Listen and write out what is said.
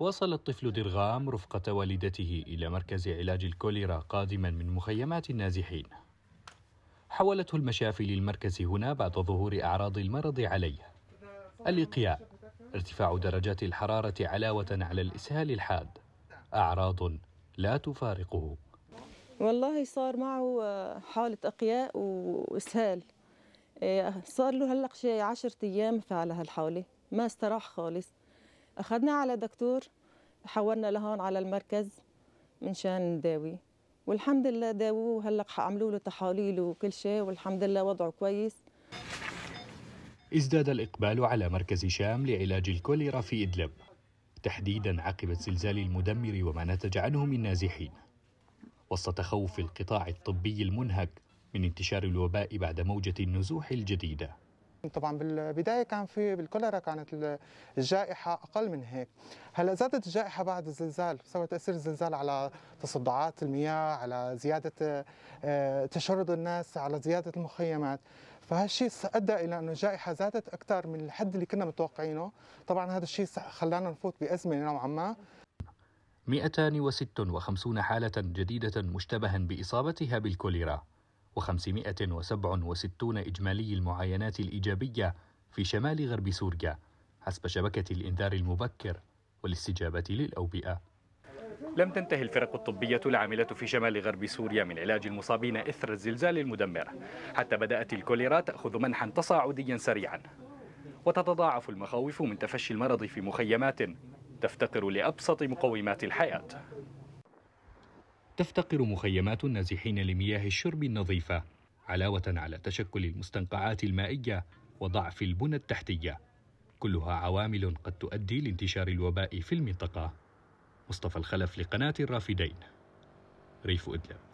وصل الطفل درغام رفقة والدته إلى مركز علاج الكوليرا قادما من مخيمات النازحين حولته المشافي للمركز هنا بعد ظهور أعراض المرض عليه الإقياء ارتفاع درجات الحرارة علاوة على الإسهال الحاد أعراض لا تفارقه والله صار معه آه، حالة أقياء وإسهال آه، صار له هلق شي عشرة أيام فعلها الحالة ما استراح خالص اخذنا على دكتور حولنا لهون على المركز من شان نداوي والحمد لله داووه وهلا عملوا له تحاليل وكل شيء والحمد لله وضعه كويس ازداد الإقبال على مركز شام لعلاج الكوليرا في إدلب تحديدا عقب الزلزال المدمر وما نتج عنه من نازحين وسط تخوف القطاع الطبي المنهك من انتشار الوباء بعد موجة النزوح الجديدة طبعا بالبدايه كان في بالكوليرا كانت الجائحه اقل من هيك هلا زادت الجائحه بعد الزلزال بسبب تاثير الزلزال على تصدعات المياه على زياده آه، تشرد الناس على زياده المخيمات فهالشيء ادى الى انه الجائحه زادت اكثر من الحد اللي كنا متوقعينه طبعا هذا الشيء خلانا نفوت بازمه نوعا ما 256 حالة جديدة مشتبها بإصابتها بالكوليرا و567 إجمالي المعاينات الإيجابية في شمال غرب سوريا حسب شبكة الإنذار المبكر والاستجابة للأوبئة لم تنتهي الفرق الطبية العاملة في شمال غرب سوريا من علاج المصابين إثر الزلزال المدمر حتى بدأت الكوليرا تأخذ منحا تصاعديا سريعا وتتضاعف المخاوف من تفشي المرض في مخيمات تفتقر لأبسط مقومات الحياة تفتقر مخيمات النازحين لمياه الشرب النظيفة علاوة على تشكل المستنقعات المائية وضعف البنى التحتية كلها عوامل قد تؤدي لانتشار الوباء في المنطقة مصطفى الخلف لقناة الرافدين ريف إدلب